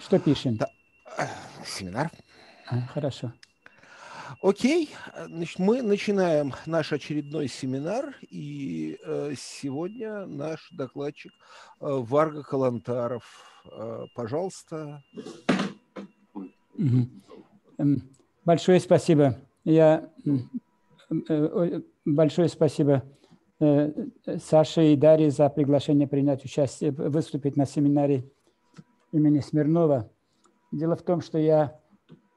Что пишем? Да. Семинар. А, хорошо. Окей, значит, мы начинаем наш очередной семинар, и э, сегодня наш докладчик э, Варга Калантаров. Э, пожалуйста. Эм, большое спасибо. Я э, большое спасибо э, Саше и Даре за приглашение принять участие, выступить на семинаре имени Смирнова. Дело в том, что я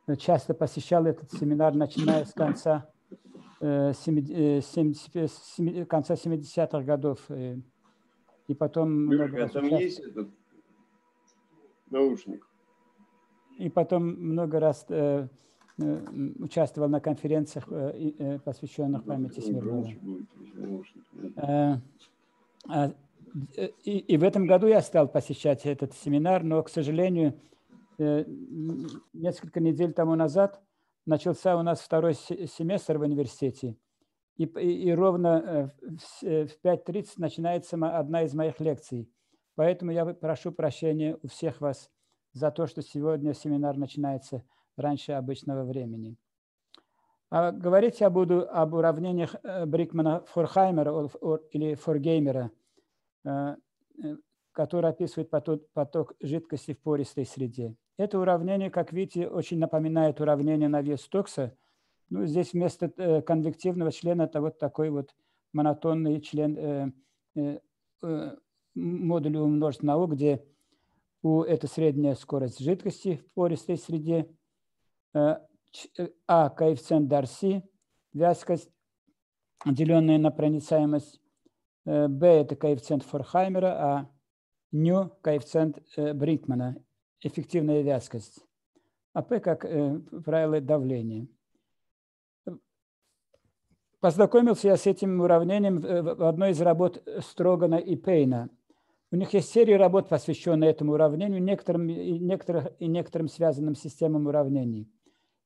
э, часто посещал этот семинар, начиная с конца, э, э, э конца 70-х годов. И, потом... Ну, много раз. там участвовал. есть этот наушник? И потом много раз участвовал на конференциях, посвященных памяти ну, Смирнова. Э, и, и в этом году я стал посещать этот семинар, но, к сожалению, э, несколько недель тому назад начался у нас второй семестр в университете. И, и, и ровно э, в 5.30 начинается одна из моих лекций. Поэтому я прошу прощения у всех вас за то, что сегодня семинар начинается раньше обычного времени. А говорить я буду об уравнениях Брикмана-Форхаймера или Форгеймера – Э, э, который описывает поток жидкости в пористой среде. Это уравнение, как видите, очень напоминает уравнение на вес Стокса. Ну, здесь вместо э, конвективного члена это вот такой вот монотонный член модулю на у, где у это средняя скорость жидкости в пористой среде, А – коэффициент Дарси, вязкость, деленная на проницаемость, B э, – это коэффициент Форхаймера, а ню – коэффициент э, Бринкмана, эффективная вязкость. А P – как э, правило давления. Познакомился я с этим уравнением в одной из работ Строгана и Пейна. У них есть серия работ, посвященная этому уравнению, некоторым, и, некоторых, и некоторым связанным системам уравнений.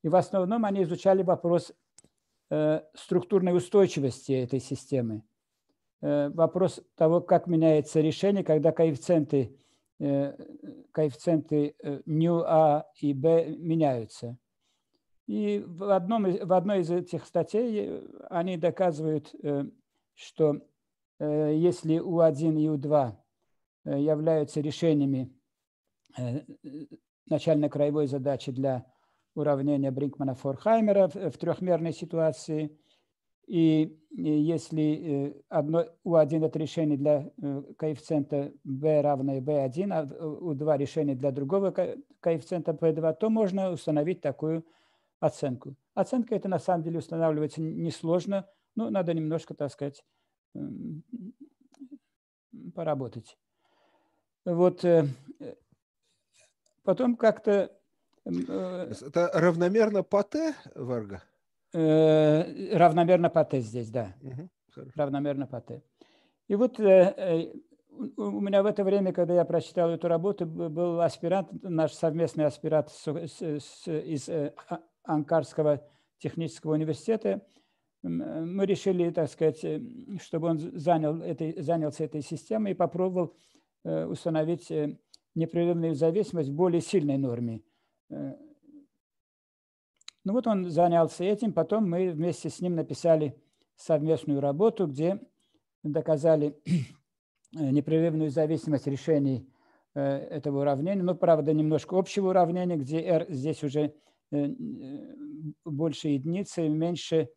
И в основном они изучали вопрос э, структурной устойчивости этой системы. Э, вопрос того, как меняется решение, когда коэффициенты, э, коэффициенты э, ню А и Б меняются. И в, одном, в одной из этих статей они доказывают, что если У1 и У2 являются решениями начально-краевой задачи для уравнения Бринкмана-Форхаймера в трехмерной ситуации – и э, если э, одно, U1 это решение для э, коэффициента b равное b1, а U2 решение для другого коэффициента b2, то можно установить такую оценку. Оценка это на самом деле устанавливается несложно, но надо немножко, так сказать, эм, поработать. Вот потом как-то... Эм, это равномерно по t, Варга? э, равномерно по Т здесь, да. Угу, равномерно по Т. И вот э, э у меня в это время, когда я прочитал эту работу, был аспирант, наш совместный аспирант с, с, из э, а, Анкарского технического университета. Мы решили, так сказать, э, чтобы он занял этой, занялся этой системой и попробовал установить непрерывную зависимость в более сильной норме ну вот он занялся этим, потом мы вместе с ним написали совместную работу, где доказали непрерывную зависимость решений э, этого уравнения. Ну, правда, немножко общего уравнения, где R здесь уже э, э, больше единицы, меньше,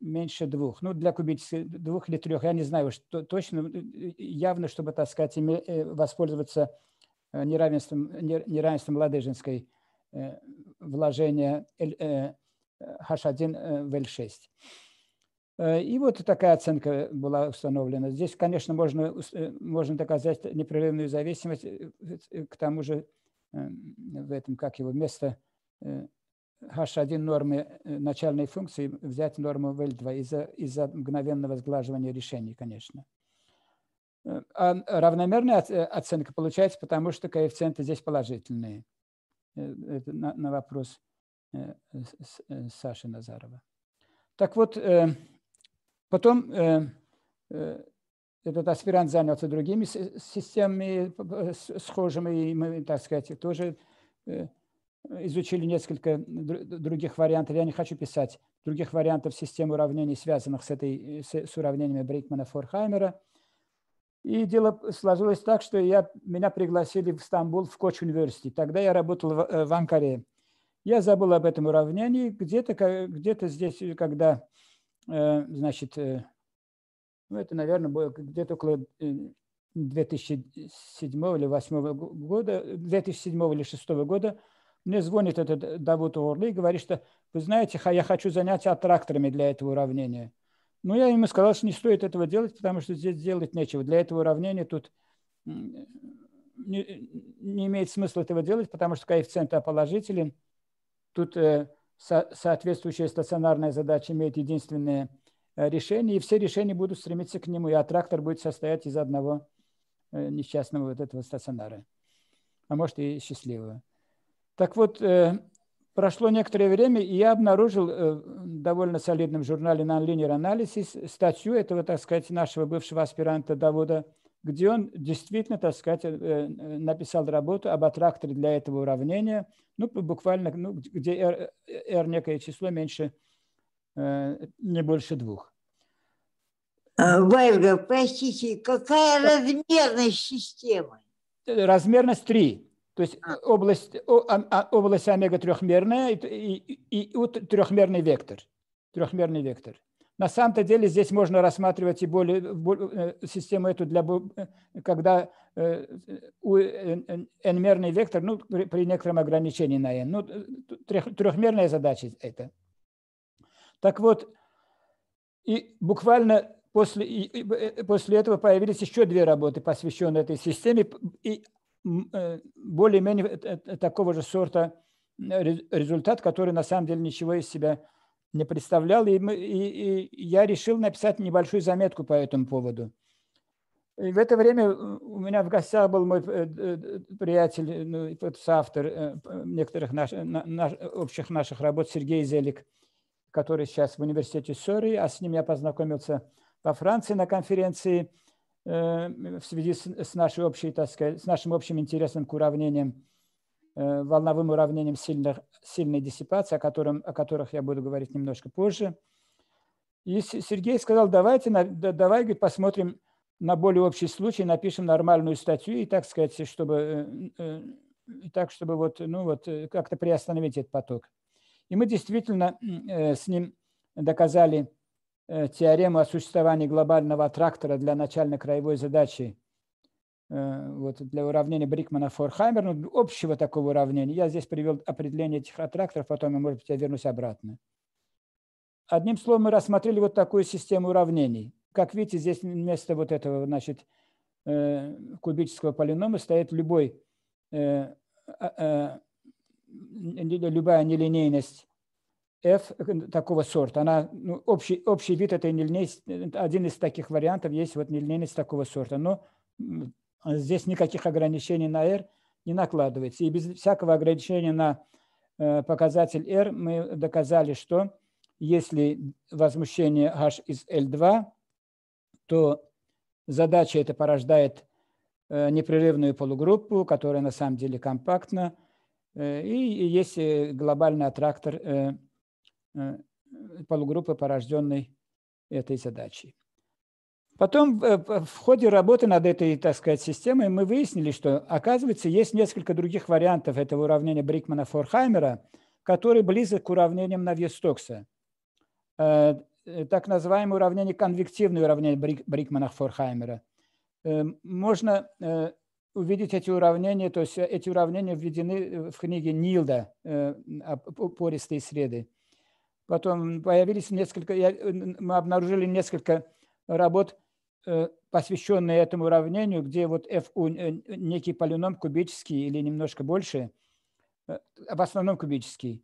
меньше двух. Ну, для кубических двух или трех, я не знаю что точно. Явно, чтобы, так сказать, воспользоваться неравенством, неравенством Ладыжинской Э, вложения э, H1 э, в L6. И вот такая оценка была установлена. Здесь, конечно, можно, можно доказать непрерывную зависимость, к тому же эм, в этом, как его, вместо H1 нормы начальной функции взять норму в L2 из-за из мгновенного сглаживания решений, конечно. А равномерная оценка получается, потому что коэффициенты здесь положительные. Э, это на, на вопрос э, э, Саши Назарова. Так вот, потом этот аспирант занялся другими системами схожими, и мы, так сказать, тоже изучили несколько других вариантов. Я не хочу писать других вариантов систем уравнений, связанных с, этой, с уравнениями Брейкмана-Форхаймера – и дело сложилось так, что я, меня пригласили в Стамбул, в Коч университет. Тогда я работал в, э, в Анкаре. Я забыл об этом уравнении. Где-то где здесь, когда, э, значит, э, ну, это, наверное, было где-то около 2007 или 2008 года, 2007 или 2006 года, мне звонит этот Давуд Орли и говорит, что, вы знаете, я хочу занятия аттракторами для этого уравнения. Но ну, я ему сказал, что не стоит этого делать, потому что здесь делать нечего. Для этого уравнения тут не, не имеет смысла этого делать, потому что коэффициент А положителен. Тут э, со, соответствующая стационарная задача имеет единственное э, решение, и все решения будут стремиться к нему, и аттрактор будет состоять из одного э, несчастного вот этого стационара, а может и счастливого. Так вот, э, Прошло некоторое время, и я обнаружил э, в довольно солидном журнале Nonlinear Analysis статью этого, так сказать, нашего бывшего аспиранта Давуда, где он действительно, так сказать, э, э, написал работу об аттракторе для этого уравнения, ну, буквально, ну, где R, R некое число меньше, не больше двух. А, Вальга, простите, какая размерность системы? Размерность три. То есть а. область, а, а, область омега трехмерная и, и, и трехмерный вектор. Трехмерный вектор. На самом-то деле здесь можно рассматривать и более, э, более э, систему эту для э, когда у n-мерный вектор, ну при, при некотором ограничении на n, ну трех, трехмерная задача это. Так вот и буквально после и, и, после этого появились еще две работы, посвященные этой системе, и Э, более-менее такого же сорта э, результат, который на самом деле ничего из себя не представлял. И, мы, и, и я решил написать небольшую заметку по этому поводу. И в это время э, у меня в гостях был мой приятель, ну, соавтор некоторых наш, наш, общих наших работ Сергей Зелик, который сейчас в университете Сори, а с ним я познакомился во Франции на конференции – Э, в связи с, с, нашей общей, так сказать, с нашим общим интересным к уравнениям, э, волновым уравнением сильных, сильной диссипации, о, котором, о которых я буду говорить немножко позже. И Сергей сказал, давайте, давай, говорит, посмотрим на более общий случай, напишем нормальную статью и, так сказать, чтобы, э, и так, чтобы вот, ну вот, как-то приостановить этот поток. И мы действительно с ним доказали, Э, теорему о существовании глобального трактора для начальной краевой задачи э, вот, для уравнения брикмана форхаймер ну, общего такого уравнения. Я здесь привел определение этих аттракторов, потом, может быть, я вернусь обратно. Одним словом, мы рассмотрели вот такую систему уравнений. Как видите, здесь вместо вот этого значит, э, кубического полинома стоит любой, а, а, любая нелинейность F э, такого сорта. Она, ну, общий, общий вид этой нелинейности, один из таких вариантов есть вот нелинейность такого сорта. Но здесь никаких ограничений на R не накладывается. И без всякого ограничения на э, показатель R мы доказали, что если возмущение H из L2, то задача это порождает э, непрерывную полугруппу, которая на самом деле компактна, и есть глобальный аттрактор Э, э, полугруппы, порожденной этой задачей. Потом э, в ходе работы над этой, так сказать, системой мы выяснили, что, оказывается, есть несколько других вариантов этого уравнения Брикмана-Форхаймера, который близок к уравнениям Навьестокса. Так называемое уравнение, конвективное уравнение Брикмана-Форхаймера. Можно увидеть эти уравнения, то есть эти уравнения введены в книге Нилда «Пористые среды». Потом появились несколько, э, мы обнаружили несколько работ, э, посвященные этому уравнению, где вот f э, некий полином кубический или немножко больше, в основном кубический,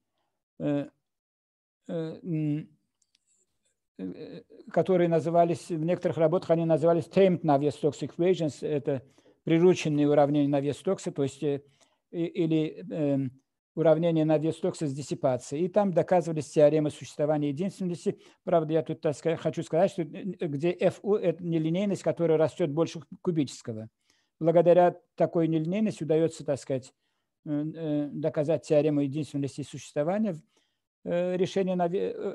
которые назывались, в некоторых работах они назывались tamed Navier Stokes equations, это прирученные уравнения Navier Stokes, то есть или эм, уравнение на диасток с диссипацией. И там доказывались теоремы существования единственности. Правда, я тут хочу сказать, что э, э, где FU – это нелинейность, которая растет больше кубического. Благодаря такой нелинейности удается, так сказать, э, доказать теорему единственности существования решение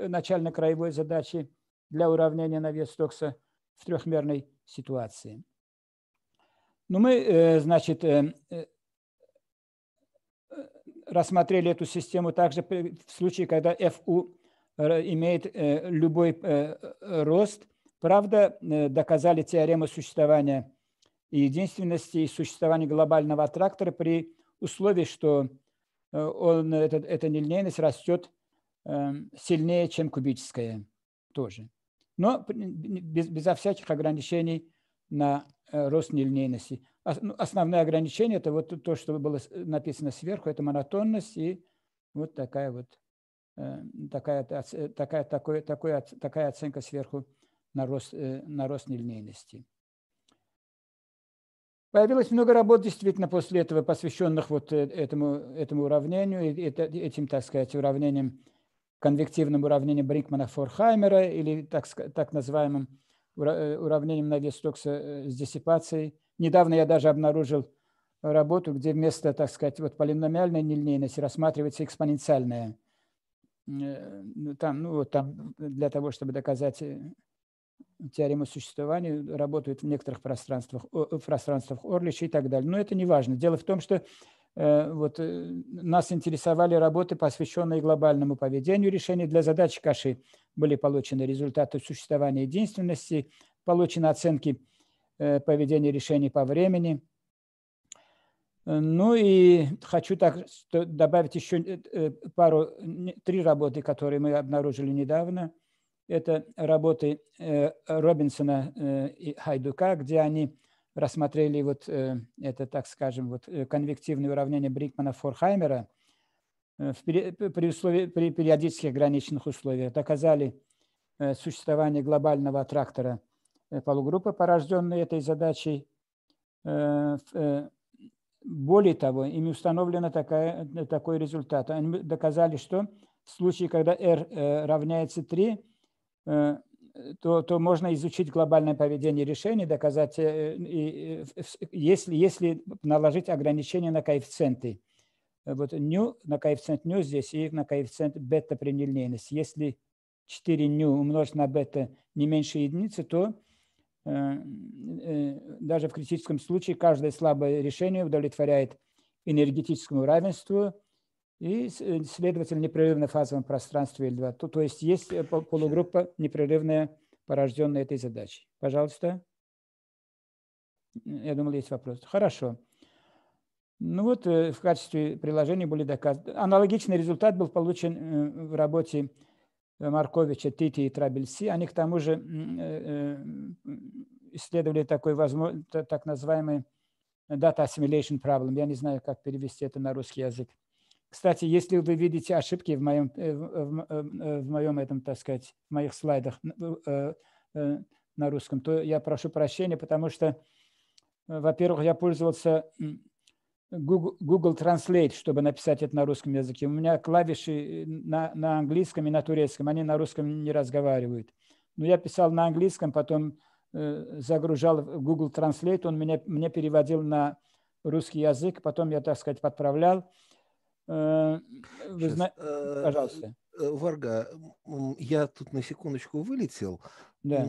начально-краевой задачи для уравнения на вес Стокса в трехмерной ситуации. Но ну, мы, значит, рассмотрели эту систему также в случае, когда FU э, имеет э, любой э, рост. Правда, доказали теорему существования и единственности и существования глобального аттрактора при условии, что он, это, эта нелинейность растет сильнее, чем кубическая тоже. Но без, безо всяких ограничений на рост нелинейности. Ну, основное ограничение – это вот то, что было написано сверху, это монотонность и вот такая вот э, такая, э, такая, такой, такой, такая оценка сверху на рост, э, на рост нелинейности. Появилось много работ действительно после этого, посвященных вот этому, этому уравнению, этим, так сказать, уравнением, конвективным уравнением Бринкмана-Форхаймера или так, так называемым уравнением на вес токса с диссипацией – Недавно я даже обнаружил работу, где вместо, так сказать, вот полиномиальной нелинейности рассматривается экспоненциальная. Э, ну, там, ну, вот там для того, чтобы доказать э, теорему существования, работают в некоторых пространствах, в пространствах Орлича и так далее. Но это не важно. Дело в том, что э, вот, нас интересовали работы, посвященные глобальному поведению решений. Для задачи Каши были получены результаты существования единственности, получены оценки – Э, поведения решений по времени. Э, ну и хочу так добавить еще э, пару, три работы, которые мы обнаружили недавно. Это работы Робинсона и Хайдука, где они рассмотрели вот это, так скажем, вот конвективное уравнение Брикмана-Форхаймера при, условии, при периодических граничных условиях. Доказали существование глобального трактора. Э, полугруппы, порожденные этой задачей. Э, э, более того, им установлена такой результат. Они доказали, что в случае, когда R равняется 3, то, то можно изучить глобальное поведение решений, доказать, если, если наложить ограничения на коэффициенты. Вот ню на коэффициент ню здесь и на коэффициент бета при нельнейности. Если 4 ню умножить на бета не меньше единицы, то Э, э, даже в критическом случае каждое слабое решение удовлетворяет энергетическому равенству и, э, следовательно, непрерывно фазовом пространстве L2. То, то есть есть полугруппа непрерывная, порожденная этой задачей. Пожалуйста. Я думал, есть вопрос. Хорошо. Ну вот в качестве приложения были доказаны. Аналогичный результат был получен в работе Э, Марковича Тити и Трабельси. Они к тому же э, э, исследовали такой так называемый data assimilation problem. Я не знаю, как перевести это на русский язык. Кстати, если вы видите ошибки в моем, в, в моем этом, так сказать, в моих слайдах на русском, то я прошу прощения, потому что, во-первых, я пользовался Google, Google Translate, чтобы написать это на русском языке. У меня клавиши э, на, на английском и на турецком, они на русском не разговаривают. Но я писал на английском, потом э, загружал Google Translate, он меня, мне переводил на русский язык, потом я, так сказать, подправлял. Э, вы зна... Э, пожалуйста. Э, Варга, я тут на секундочку вылетел. Да.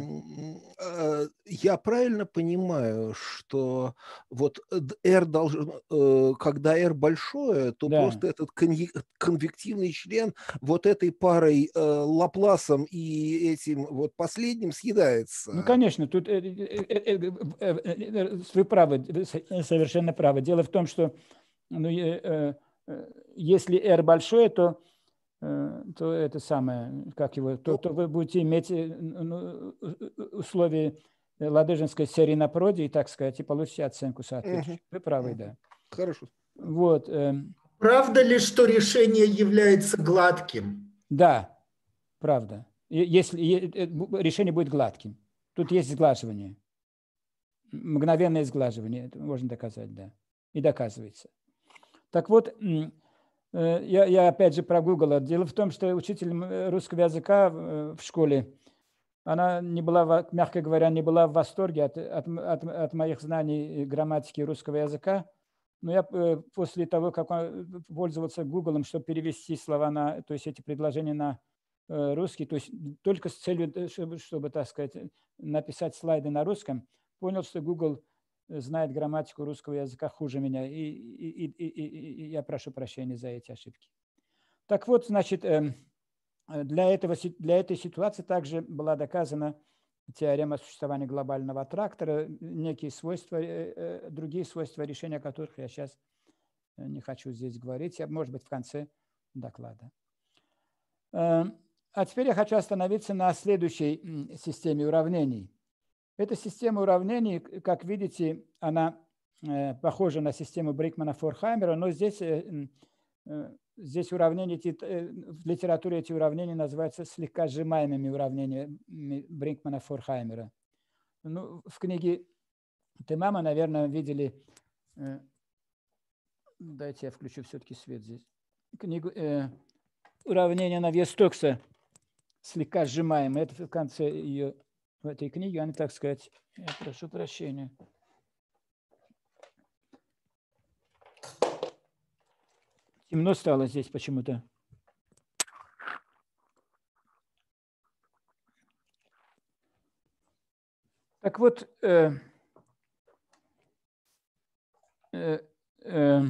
Э, я правильно понимаю, что вот э, R должен, э, когда R большое, то да. просто этот конвективный член вот этой парой Лапласом и этим вот последним ну, съедается. Ну, конечно, тут вы правы, совершенно правы. Дело в том, что ну, если R большое, то Э, то это самое, как его, то, ну, то вы будете иметь э, ну, условия э, ладыжинской серии на проде, и, так сказать, и получите оценку соответствующую. Угу. Вы правы, да. Хорошо. Вот. Правда ли, что решение является гладким? Да, правда. Если решение будет гладким. Тут есть сглаживание. Мгновенное сглаживание. Это можно доказать, да. И доказывается. Так вот, Э, я, я опять же про Дело в том, что учитель э, русского языка э, в школе, она не была, мягко говоря, не была в восторге от, от, от, от моих знаний грамматики русского языка. Но я после того, как он пользовался Google, чтобы перевести слова на, то есть эти предложения на русский, то есть только с целью, чтобы, чтобы так сказать, написать слайды на русском, понял, что Google – знает грамматику русского языка хуже меня, и, и, и, и, и я прошу прощения за эти ошибки. Так вот, значит, эм, э, для, этого, для этой ситуации также была доказана теорема существования глобального трактора некие свойства, э, э, другие свойства решения, о которых я сейчас не хочу здесь говорить, а может быть в конце доклада. Эм, а теперь я хочу остановиться на следующей системе уравнений. Эта система уравнений, как видите, она э, похожа на систему Брикмана-Форхаймера, но здесь, э, э, здесь уравнения, в литературе эти уравнения называются слегка сжимаемыми уравнениями Бринкмана-Форхаймера. Ну, в книге ты, мама, наверное, видели... Дайте я включу все-таки свет здесь. Книгу, э, уравнение на вес токса слегка сжимаемое. Это в конце ее в этой книге, они, так сказать, я прошу прощения, темно стало здесь почему-то. Так вот, э, э, э,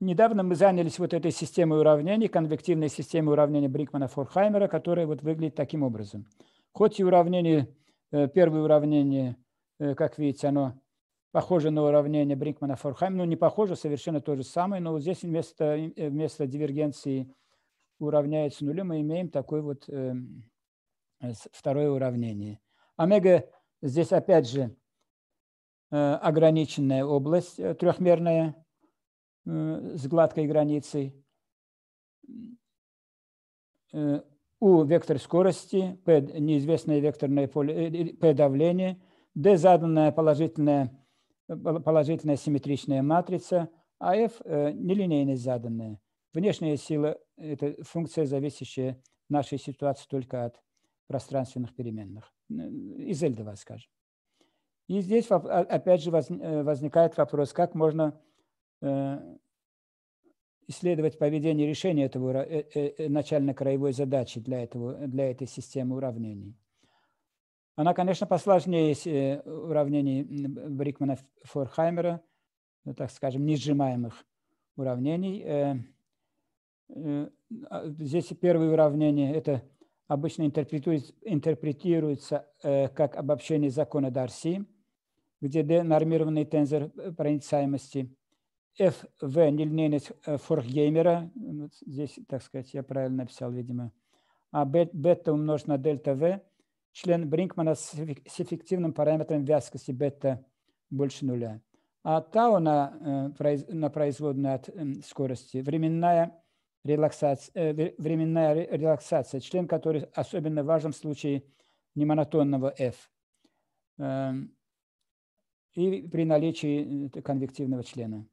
недавно мы занялись вот этой системой уравнений, конвективной системой уравнений Брикмана-Форхаймера, которая вот выглядит таким образом – Хоть и уравнение, э, первое уравнение, э, как видите, оно похоже на уравнение бринкмана форхайм ну не похоже, совершенно то же самое, но вот здесь вместо, э, вместо дивергенции уравняется нулю, мы имеем такое вот второе уравнение. Омега здесь опять же ограниченная область трехмерная с гладкой границей у вектор скорости, P неизвестное векторное поле, P э, э, давление, D заданная положительная, э, положительная симметричная матрица, а F нелинейность заданная. Внешняя сила – это функция, зависящая в нашей ситуации только от пространственных переменных. Из L2, скажем. И здесь опять же возникает вопрос, как можно исследовать поведение решения этого э, э, э, начально-краевой задачи для, этого, для этой системы уравнений. Она, конечно, посложнее уравнений Брикмана Форхаймера, ну, так скажем, несжимаемых уравнений. А, здесь первое уравнение – это обычно интерпретируется, интерпретируется как обобщение закона Дарси, где D – нормированный тензор проницаемости – FV Нильненец э, Форхгеймера. Ну, вот здесь, так сказать, я правильно написал, видимо. А бета умножить на дельта V. Член Бринкмана с эффективным параметром вязкости бета больше нуля. А тау на, э, на производную от эм, скорости временная релаксация, э, временная релаксация, член который особенно важен в случае немонотонного F эм, и при наличии конвективного члена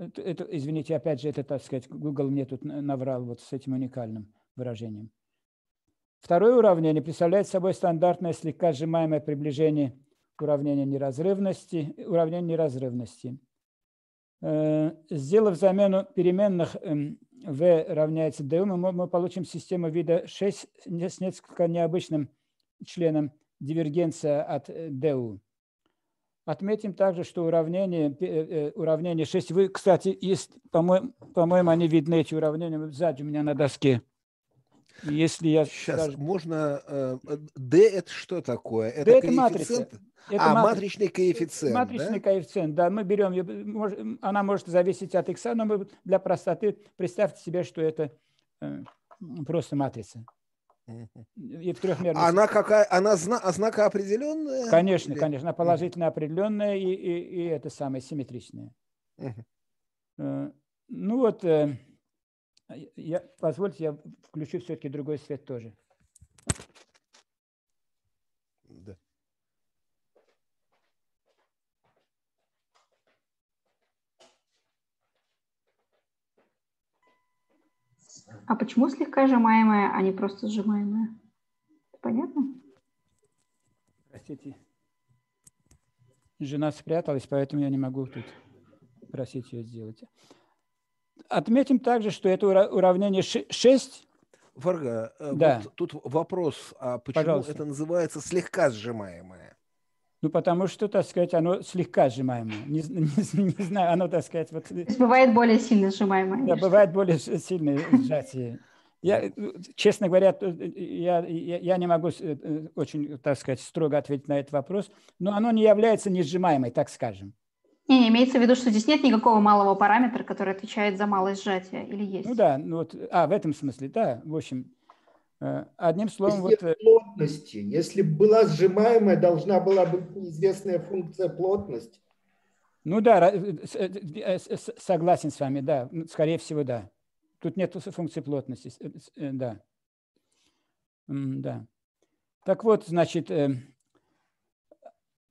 это, это, извините, опять же, это, так сказать, Google мне тут наврал вот с этим уникальным выражением. Второе уравнение представляет собой стандартное слегка сжимаемое приближение уравнения неразрывности, уравнения неразрывности. Э, сделав замену переменных эм, v равняется du, мы, мы получим систему вида 6 с несколько необычным членом дивергенция от э, du. Отметим также, что уравнение, э, э, уравнение 6, вы, кстати, по-моему, по-моему, они видны, эти уравнения, сзади у меня на доске. Если я Сейчас, даже... можно... D э, это что такое? Это, D это матрица. Это а, матри... матричный коэффициент, Матричный да? коэффициент, да. Мы берем, она может зависеть от x, но мы для простоты, представьте себе, что это просто матрица. И в трехмерной она какая? Она зна, знака определенная? Конечно, Или? конечно. Она положительно определенная и, и, и это самое симметричное. Э, ну вот, э, я, позвольте, я включу все-таки другой свет тоже. Да. А почему слегка сжимаемая, а не просто сжимаемая? Понятно? Простите. Жена спряталась, поэтому я не могу тут просить ее сделать. Отметим также, что это уравнение 6. Варга. Э, да. вот тут вопрос, а почему Пожалуйста. это называется слегка сжимаемое? Ну, потому что, так сказать, оно слегка сжимаемое. Не, не, не знаю, оно, так сказать... Вот... Э, бывает более сильно сжимаемое. Да, бывает более сильное сжатие. Я, э, честно говоря, э, я, я, я не могу очень, так сказать, строго ответить на этот вопрос, но оно не является несжимаемой, так скажем. Не, не, имеется в виду, что здесь нет никакого малого параметра, который отвечает за малое сжатие, или ну есть? Ну да, ну вот, а, в этом смысле, да, в общем, Э, одним словом, если вот... Э, плотности, если была сжимаемая, должна была быть неизвестная функция плотность. Ну да, э, согласен с вами, да, скорее всего, да. Тут нет функции плотности, да. Да. Так вот, значит,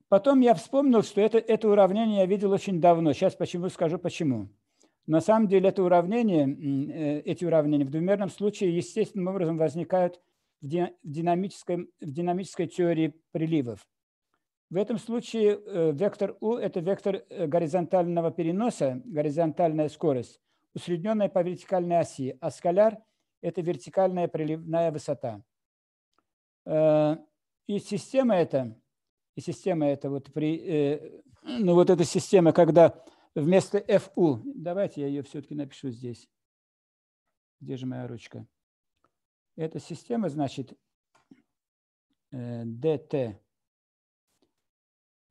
потом я вспомнил, что это, это уравнение я видел очень давно. Сейчас почему скажу, почему. На самом деле это уравнение, э, эти уравнения в двумерном случае естественным образом возникают в динамической, в динамической теории приливов. В этом случае э, вектор U – это вектор э, горизонтального переноса, горизонтальная скорость, усредненная по вертикальной оси, а скаляр – это вертикальная приливная высота. И система эта, и система эта вот при, ну вот эта система, когда вместо FU. Давайте я ее все-таки напишу здесь. Где же моя ручка? Эта система, значит, DT. Э,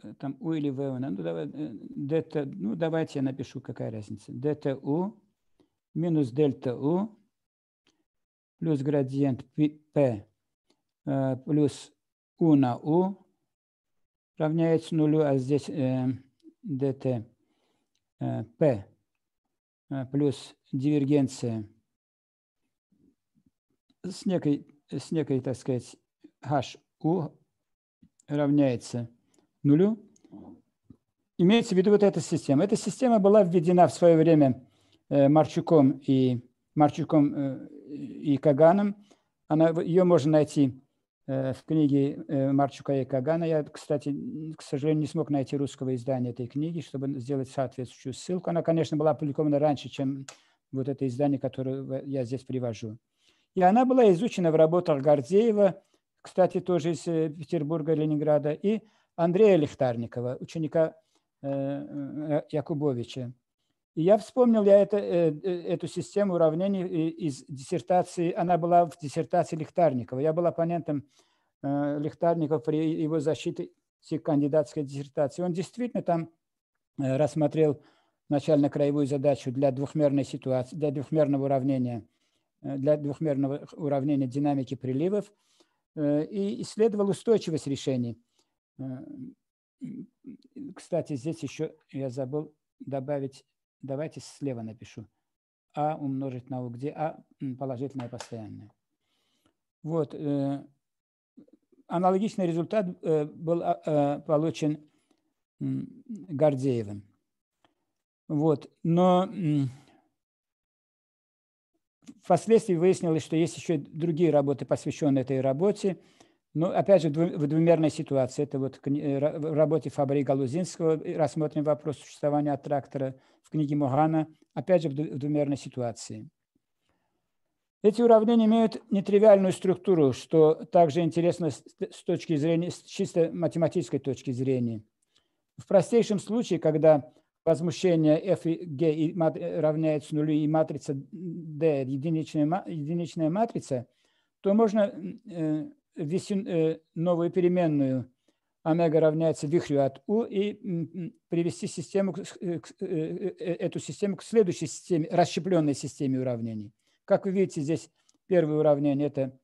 э, там U или V. Ну, давай, DT, э, ну давайте я напишу, какая разница. DTU минус дельта U плюс градиент P плюс U на U равняется нулю, а здесь э, DT P э, э, плюс дивергенция с некой, с некой так сказать, HU равняется нулю. Имеется в виду вот эта система. Эта система была введена в свое время э, Марчуком и, Марчуком и Каганом. Она, ее можно найти Э, в книге э, Марчука и Кагана. Я, кстати, к сожалению, не смог найти русского издания этой книги, чтобы сделать соответствующую ссылку. Она, конечно, была опубликована раньше, чем вот это издание, которое я здесь привожу. И она была изучена в работах Гордеева, кстати, тоже из э, Петербурга, Ленинграда, и Андрея Лихтарникова, ученика Якубовича. И я вспомнил я это, э, э, эту систему уравнений э, из диссертации. Она была в диссертации Лихтарникова. Я был оппонентом Лихтарникова при его защите кандидатской диссертации. Он действительно там рассмотрел начально-краевую задачу для двухмерной ситуации, для двухмерного уравнения, для двухмерного уравнения динамики приливов и исследовал устойчивость решений. Кстати, здесь еще я забыл добавить Давайте слева напишу. А умножить на У, где А положительное постоянное. Вот. Э, аналогичный результат э, был а, э, получен Гордеевым. Вот. Но впоследствии выяснилось, что есть еще другие работы, посвященные этой работе – ну, опять же, в двумерной ситуации. Это вот э, в работе Фабри Галузинского рассмотрен вопрос существования аттрактора в книге Мугана. Опять же, в двумерной ситуации. Эти уравнения имеют нетривиальную структуру, что также интересно с точки зрения, с чисто математической точки зрения. В простейшем случае, когда возмущение f и g э, равняется нулю и матрица d единичная, единичная матрица, то можно э, Э, новую переменную омега равняется вихрю от u и привести систему, э, э, эту систему к следующей системе, расщепленной системе уравнений. Как вы видите, здесь первое уравнение – это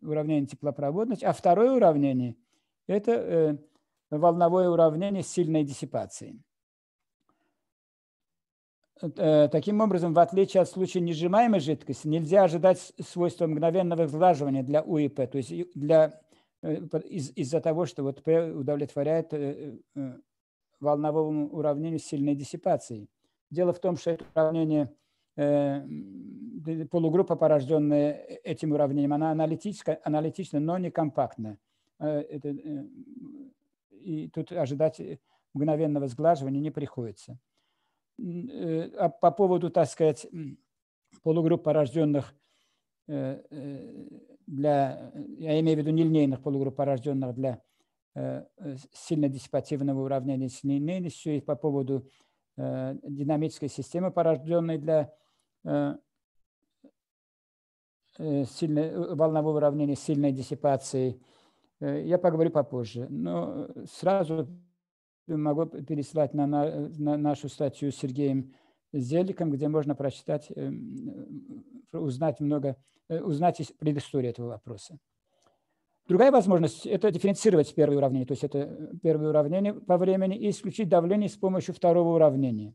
уравнение теплопроводности, а второе уравнение – это волновое уравнение сильной диссипации. Э, таким образом, в отличие от случая нежимаемой жидкости, нельзя ожидать свойства мгновенного сглаживания для УИП, то есть для, э, из, из-за того, что вот П удовлетворяет э, волновому уравнению сильной диссипацией. Дело в том, что это уравнение, полугруппа, порожденная этим уравнением, она аналитическая, аналитична, но не компактна. и тут ожидать мгновенного сглаживания не приходится. Э, а по поводу, так сказать, полугруппа рожденных э, э, для, я имею в виду нелинейных полугрупп, порожденных для сильно диссипативного уравнения с линейностью и по поводу динамической системы, порожденной для сильно волнового уравнения сильной диссипацией. Я поговорю попозже, но сразу могу переслать на, на, на нашу статью с Сергеем Зеликом, где можно прочитать, э, э, узнать много, э, узнать предысторию этого вопроса. Другая возможность – это дифференцировать первое уравнение, то есть это первое уравнение по времени, и исключить давление с помощью второго уравнения.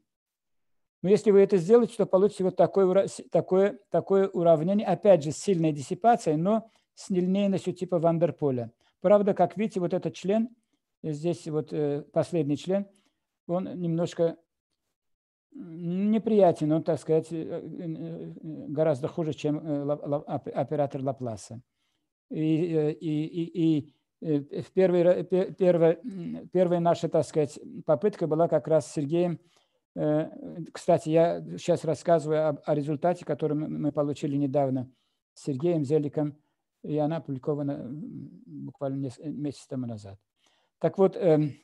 Но если вы это сделаете, то получите вот такое, такое, такое уравнение. Опять же, с сильной диссипация, но с нелинейностью типа Вандерполя. Правда, как видите, вот этот член здесь вот э, последний член, он немножко неприятен, он, так сказать, э, э, гораздо хуже, чем оператор Лапласа. И, и, и, и в первый, первая, первая наша, так сказать, попытка была как раз с Сергеем. Кстати, я сейчас рассказываю о, о результате, который мы получили недавно с Сергеем Зеликом, и она опубликована буквально месяц тому назад. Так вот, эм,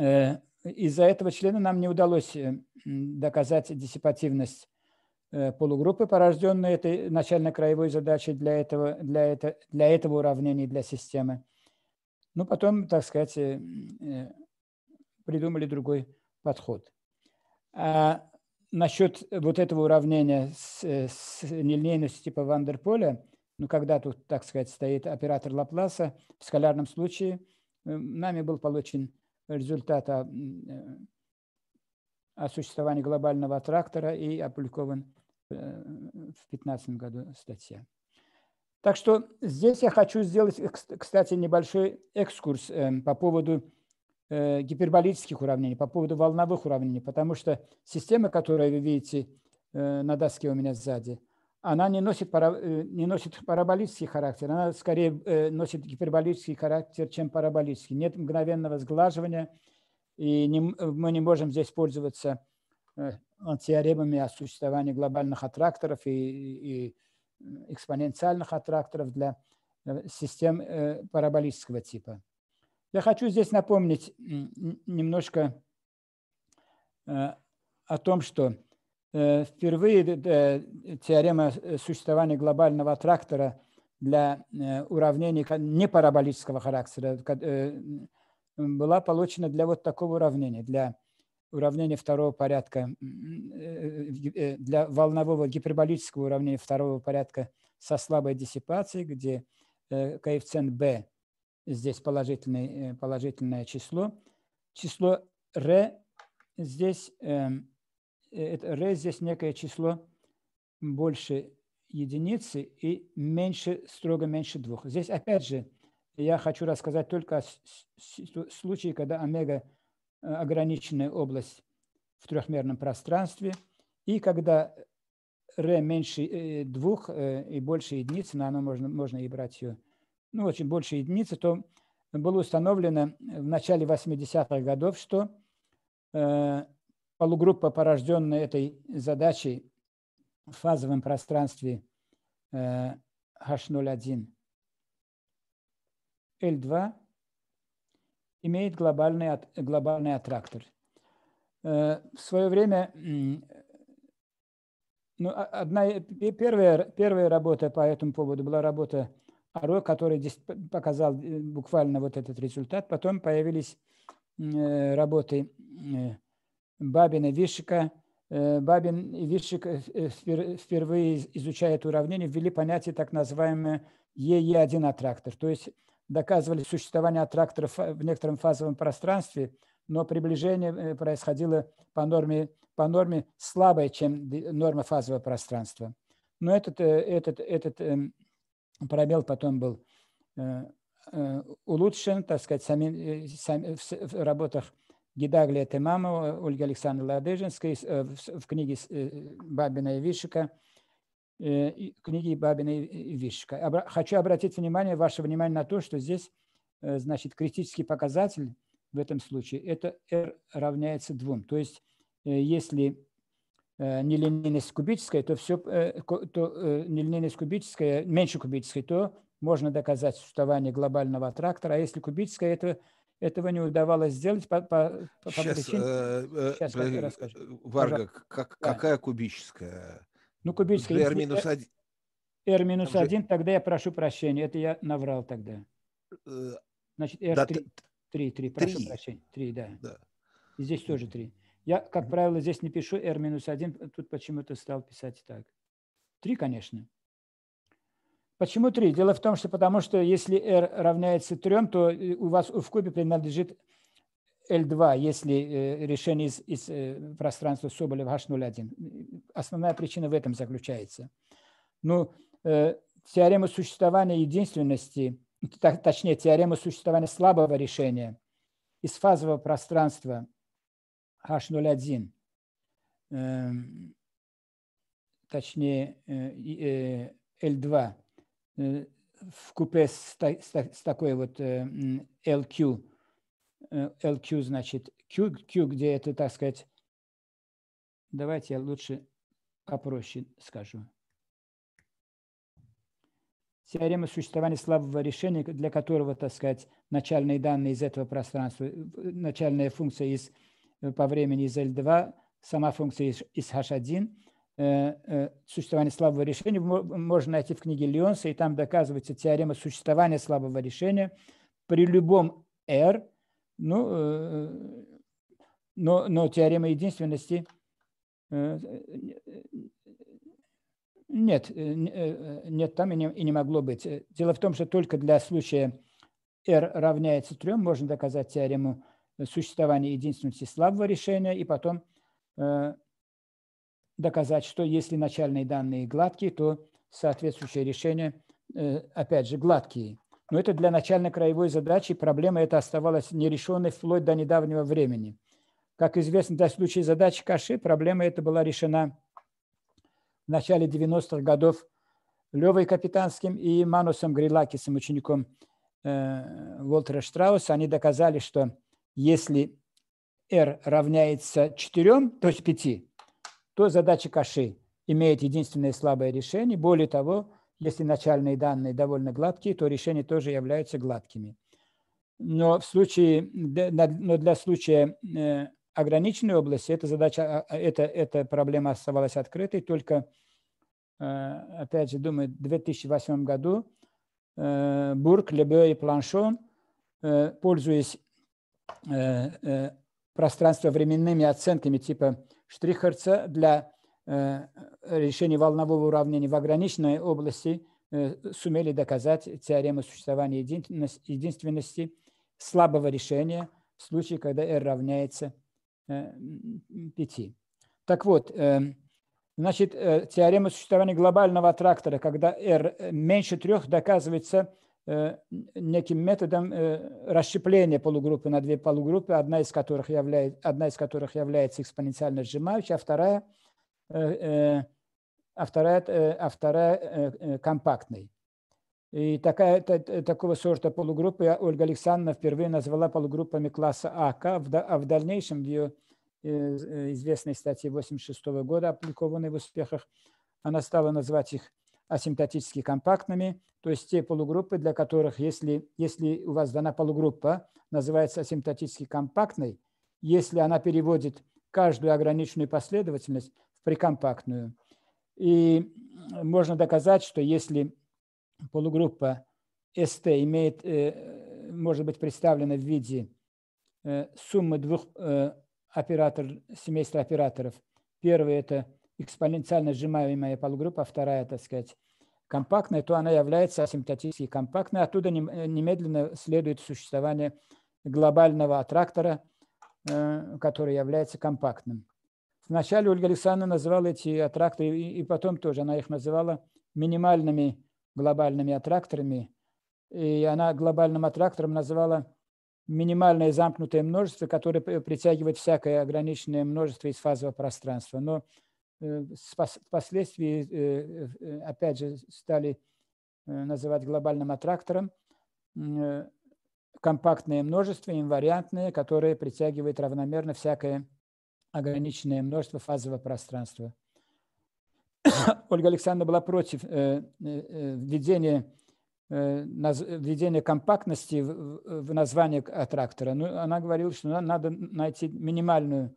э, из-за этого члена нам не удалось э, доказать диссипативность э, полугруппы, порожденной этой начально краевой задачей для этого, для, это, для этого уравнения, для системы. Ну, потом, так сказать, придумали другой подход. А насчет вот этого уравнения с, с нелинейностью типа Вандерполя, ну, когда тут, так сказать, стоит оператор Лапласа, в скалярном случае – Эм, нами был получен результат о, э, о существовании глобального трактора и опубликован э, в 2015 году статья. Так что здесь я хочу сделать, кстати, небольшой экскурс эм, по поводу э, гиперболических уравнений, по поводу волновых уравнений, потому что система, которую вы видите на доске у меня сзади – она не носит, пара, э, не носит параболический характер, она скорее э, носит гиперболический характер, чем параболический. Нет мгновенного сглаживания, и не, э, мы не можем здесь пользоваться теоремами о существовании глобальных аттракторов и, и экспоненциальных аттракторов для систем параболического типа. Я хочу здесь напомнить немножко о том, что Э, впервые э, э, теорема существования глобального трактора для уравнений не параболического характера была получена для вот такого уравнения, для уравнения второго порядка, для волнового гиперболического уравнения второго порядка со слабой диссипацией, где коэффициент b здесь положительное, положительное число. Число r здесь эм, Э, это r здесь некое число больше единицы и меньше, строго меньше двух. Здесь опять же я хочу рассказать только о случае, когда омега э, ограниченная область в трехмерном пространстве, и когда r меньше э, двух и больше единицы, но оно можно, можно и брать ее, ну, очень больше единицы, то было установлено в начале 80-х годов, что полугруппа, порожденная этой задачей в фазовом пространстве э, H01 L2 имеет глобальный, глобальный аттрактор. Э, в свое время ну, а, одна, первая, первая работа по этому поводу была работа Аро, который здесь показал э, буквально вот этот результат. Потом появились работы Бабин и Вишика, э, Бабин и Вишик э, э, впервые изучая это уравнение, ввели понятие так называемое ЕЕ1 аттрактор, то есть доказывали существование аттракторов в некотором фазовом пространстве, но приближение происходило по норме, по норме слабое, чем норма фазового пространства. Но этот, этот, этот эм, пробел потом был улучшен, так сказать, сами сам, в работах Гидагли Гидаглия мама Ольга Александровна Ладыжинская э, в книге э, Бабина и Вишика, э, книги Бабина и Вишика. Хочу обратить внимание, ваше внимание на то, что здесь значит, критический показатель в этом случае – это R равняется 2. То есть если нелинейность кубическая, то, все, то нелинейность кубическая меньше кубической, то можно доказать существование глобального трактора, а если кубическая, это этого не удавалось сделать по, по, по Сейчас, причине... Э, Сейчас э, э расскажу. Варга, как, да. какая кубическая? Ну, кубическая... R минус 1. R минус 1, тогда я прошу прощения. Это я наврал тогда. Э, Значит, R3, да, 3, 3, 3, прошу 3. прощения. 3, да. да. здесь тоже 3. Я, как правило, здесь не пишу R минус 1, тут почему-то стал писать так. 3, конечно. Почему 3? Дело в том, что потому что если R равняется 3, то э, у вас в кубе принадлежит L2, если э, решение из, из э, пространства Соболев H01. Основная причина в этом заключается. Ну, теорема существования единственности, точнее, теорема существования слабого решения из фазового пространства H01, эм, точнее, L2, Э, в купе с, с, с такой вот LQ, э, LQ э, значит Q, Q, где это, так сказать, давайте я лучше попроще скажу. Теорема существования слабого решения, для которого, так сказать, начальные данные из этого пространства, начальная функция из, по времени из L2, сама функция из, из H1 – Э, э, существования слабого решения можно найти в книге Леонса, и там доказывается теорема существования слабого решения при любом R, ну, э, но, но теорема единственности нет, нет там и не, и не могло быть. Дело в том, что только для случая R равняется 3 можно доказать теорему существования единственности слабого решения и потом доказать, что если начальные данные гладкие, то соответствующее решение, э, опять же, гладкие. Но это для начальной краевой задачи проблема эта оставалась нерешенной вплоть до недавнего времени. Как известно, для случая задачи Каши проблема эта была решена в начале 90-х годов Левой Капитанским и Манусом Грилакисом, учеником э, Волтера Штрауса. Они доказали, что если R равняется 4, то есть 5, то задача каши имеет единственное слабое решение. Более того, если начальные данные довольно гладкие, то решения тоже являются гладкими. Но, в случае, но для случая э, ограниченной области эта задача, а, а, эта, эта проблема оставалась открытой. Только, э, опять же, думаю, в 2008 году э, Бург, Лебе и Планшон, пользуясь пространство-временными оценками типа Штрихерца для э, решения волнового уравнения в ограниченной области э, сумели доказать теорему существования единственности слабого решения в случае, когда r равняется 5. Э, так вот, значит, теорема существования глобального трактора, когда r меньше 3, доказывается Э, неким методом э, расщепления полугруппы на две полугруппы, одна из которых, являет, одна из которых является экспоненциально сжимающей, а вторая, э, а вторая, а вторая компактной. И такая, такого сорта полугруппы Ольга Александровна впервые назвала полугруппами класса АК, а, а в дальнейшем в ее известной статье 1986 года, опубликованной в «Успехах», она стала называть их асимптотически компактными, то есть те полугруппы, для которых, если, если у вас дана полугруппа, называется асимптотически компактной, если она переводит каждую ограниченную последовательность в прикомпактную. И можно доказать, что если полугруппа СТ имеет, э, может быть представлена в виде э, суммы двух э, оператор, семейства операторов. Первый – это экспоненциально сжимаемая полугруппа, а вторая, так сказать, компактной, то она является асимптотически компактной. Оттуда э, немедленно следует существование глобального аттрактора, э, который является компактным. Вначале Ольга Александровна называла эти аттракторы, и потом тоже она их называла минимальными глобальными аттракторами. И она глобальным аттрактором называла минимальное замкнутое множество, которое притягивает всякое ограниченное множество из фазового пространства. Но Э, впоследствии, э, э, опять же, стали называть глобальным аттрактором компактное множество, инвариантное, которое притягивает равномерно всякое ограниченное множество фазового пространства. Ольга Александровна была против введения, введения компактности в название аттрактора. Но ну, она говорила, что надо найти минимальную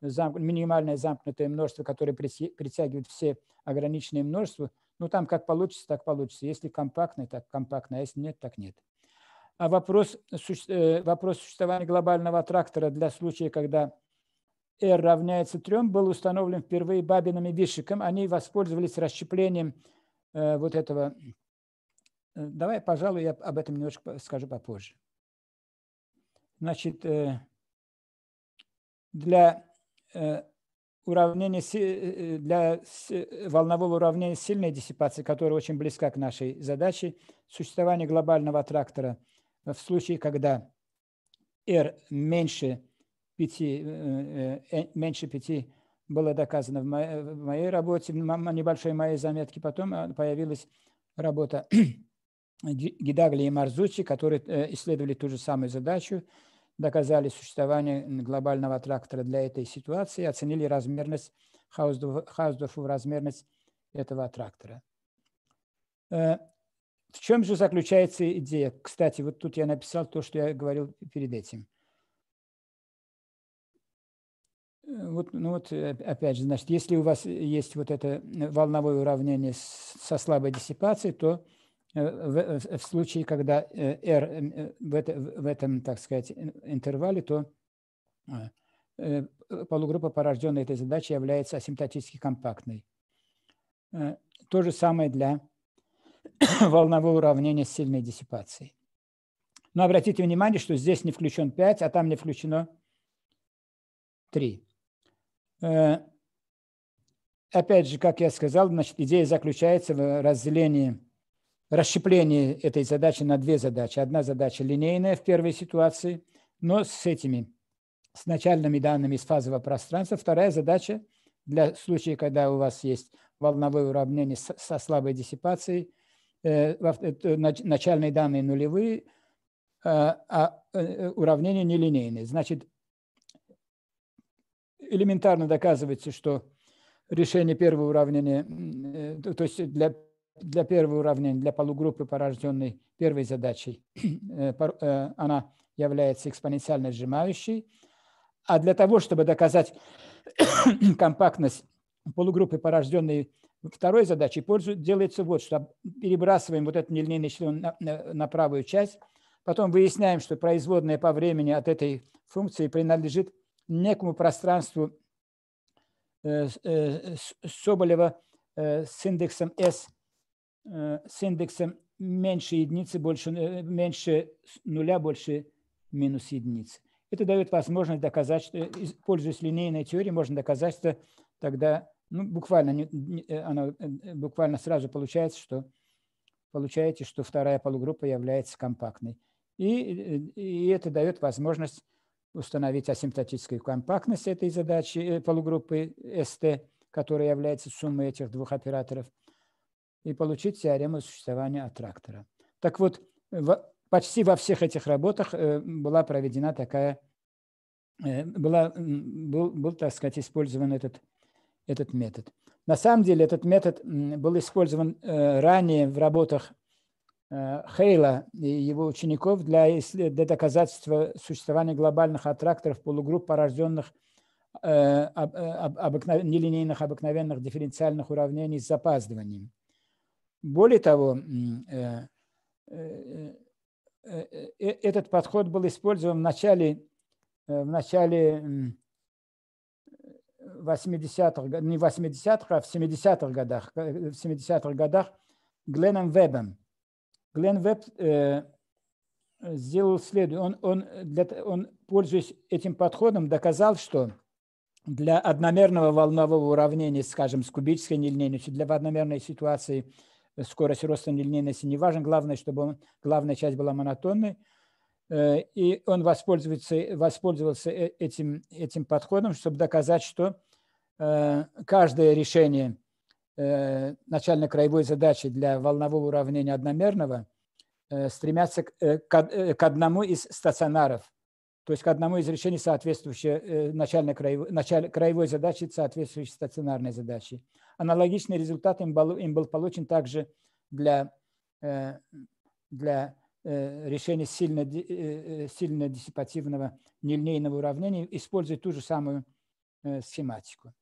замк, минимальное замкнутое множество, которое притягивает все ограниченные множества, ну там как получится, так получится. Если компактное, так компактное, а если нет, так нет. А вопрос, э, вопрос существования глобального трактора для случая, когда R равняется 3, был установлен впервые Бабином и Вишиком. Они воспользовались расщеплением э, вот этого. Э, давай, пожалуй, я об этом немножко скажу попозже. Значит, для Э, уравнение э, э, для волнового уравнения сильной диссипации, которое очень близко к нашей задаче, существование глобального трактора в случае, когда R меньше 5, меньше 5 было доказано в моей, в моей работе, в небольшой моей заметке. Потом появилась работа Гидагли и Марзучи, которые исследовали ту же самую задачу доказали существование глобального трактора для этой ситуации, оценили размерность в размерность этого трактора. Э, в чем же заключается идея? Кстати, вот тут я написал то, что я говорил перед этим. Э, вот, ну вот э, опять же, значит, если у вас есть вот это волновое уравнение со слабой диссипацией, то Э, э, в, в случае, когда э, R в, это, в этом, так сказать, интервале, то полугруппа, порожденная этой задачей, является асимптотически компактной. То же самое для волнового уравнения с сильной диссипацией. Но обратите внимание, что здесь не включен 5, а там не включено 3. Опять же, как я сказал, значит, идея заключается в разделении расщепление этой задачи на две задачи. Одна задача линейная в первой ситуации, но с этими, с начальными данными из фазового пространства. Вторая задача для случая, когда у вас есть волновое уравнение со слабой диссипацией, э, э, начальные данные нулевые, э, а уравнение нелинейное. Значит, элементарно доказывается, что решение первого уравнения, то есть для для первого уравнения, для полугруппы, порожденной первой задачей, э, э, она является экспоненциально сжимающей. А для того, чтобы доказать компактность полугруппы, порожденной второй задачей, делается вот, что перебрасываем вот этот нелинейный член на, на, на правую часть, потом выясняем, что производная по времени от этой функции принадлежит некому пространству э, Соболева с индексом S Э, с индексом меньше единицы, больше, э, меньше нуля, больше минус единицы. Это дает возможность доказать, что, э, пользуясь линейной теорией, можно доказать, что тогда ну, буквально, она, буквально сразу получается, что получаете, что вторая полугруппа является компактной. И, и это дает возможность установить асимптотическую компактность этой задачи полугруппы ST, которая является суммой этих двух операторов – и получить теорему существования аттрактора. Так вот, в, почти во всех этих работах э, была проведена такая, э, была, был, был, так сказать, использован этот, этот метод. На самом деле этот метод был использован э, ранее в работах Хейла и его учеников для, для доказательства существования глобальных аттракторов полугрупп, порожденных обыкнов... нелинейных обыкновенных дифференциальных уравнений с запаздыванием. Более того, э, э, э, этот подход был использован в начале, в начале 80-х, не 80-х, а в 70-х годах, в 70-х годах Гленном Вебом. Глен Веб сделал следующее. Он, он, для, он, пользуясь этим подходом, доказал, что для одномерного волнового уравнения, скажем, с кубической нелинейностью, для одномерной ситуации – скорость роста нелинейности не важен, главное, чтобы он, главная часть была монотонной. Э, и он воспользовался, воспользовался э, этим, этим подходом, чтобы доказать, что э, каждое решение начально-краевой задачи для волнового уравнения одномерного стремятся к одному из стационаров, то есть к одному из решений, соответствующей начально-краевой, начально-краевой задачи, соответствующей стационарной задаче. Аналогичный результат им был, им был получен также для, э, для э, решения сильно, э, сильно диссипативного нелинейного уравнения, используя ту же самую схематику.